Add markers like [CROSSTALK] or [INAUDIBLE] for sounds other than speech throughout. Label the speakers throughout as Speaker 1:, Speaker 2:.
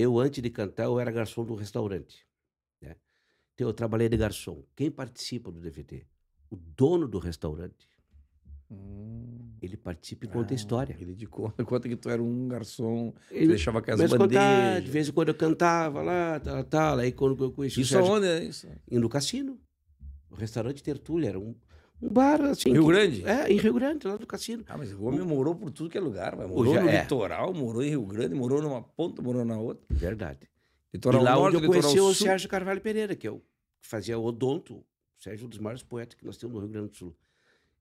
Speaker 1: Eu, antes de cantar, eu era garçom do restaurante. Né? Então, eu trabalhei de garçom. Quem participa do DVD? O dono do restaurante. Hum. Ele participa e conta ah, a história. Ele de conta, [LAUGHS] conta que tu era um garçom, ele deixava com as ah, bandejas. Contar, de vez em quando eu cantava lá, tal, tal. Aí quando eu conheci Isso aonde é isso? E no cassino. O restaurante Tertulli era um, um bar, assim. Rio que, Grande? É, em Rio Grande, lá do cassino. Ah,
Speaker 2: mas o homem morou por tudo que é lugar, Mas Morou no é. litoral, morou em Rio Grande, morou numa ponta, morou na outra.
Speaker 1: Verdade. Litoral e lá norte, onde eu conheci o Sérgio Carvalho Pereira, que é eu fazia odonto. Sérgio um dos maiores poetas que nós temos no Rio Grande do Sul.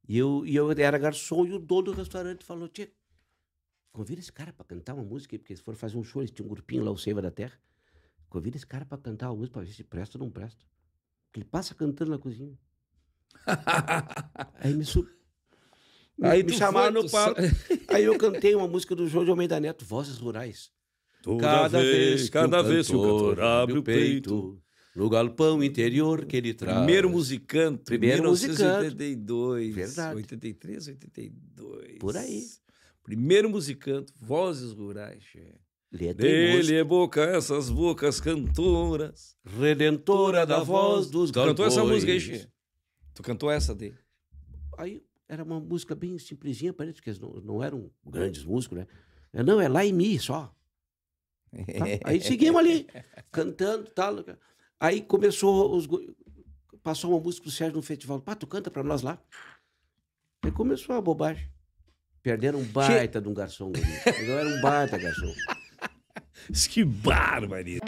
Speaker 1: E eu, e eu era garçom e o dono do restaurante falou: Tia, convida esse cara para cantar uma música, porque se for fazer um show, eles tinham um grupinho lá, o Seiva da Terra. Convida esse cara para cantar uma música, para ver se presta ou não presta. Porque ele passa cantando na cozinha. [LAUGHS] aí me, aí me chamaram no palco. [LAUGHS] aí eu cantei uma música do João de Almeida Neto, Vozes Rurais. Toda cada vez, cada vez que o cantor abre o peito, no galpão interior que ele traz. Primeiro musicante, primeiro 1982, Verdade.
Speaker 2: 83, 82. Por aí. Primeiro musicante, Vozes Rurais.
Speaker 1: Ele
Speaker 2: é boca, essas bocas cantoras, redentora da voz dos galpões. Cantou essa música aí, Tu cantou essa dele?
Speaker 1: Aí era uma música bem simplesinha, parece que eles não, não eram grandes músicos, né? Eu, é, não, é lá em mim só. Tá? [LAUGHS] Aí seguimos ali, cantando tal. Né? Aí começou os. Passou uma música do Sérgio no festival. Pá, tu canta pra nós lá. Aí começou a bobagem. Perderam um baita che... de um garçom. Não era um baita garçom. [LAUGHS] que
Speaker 2: barbaridade.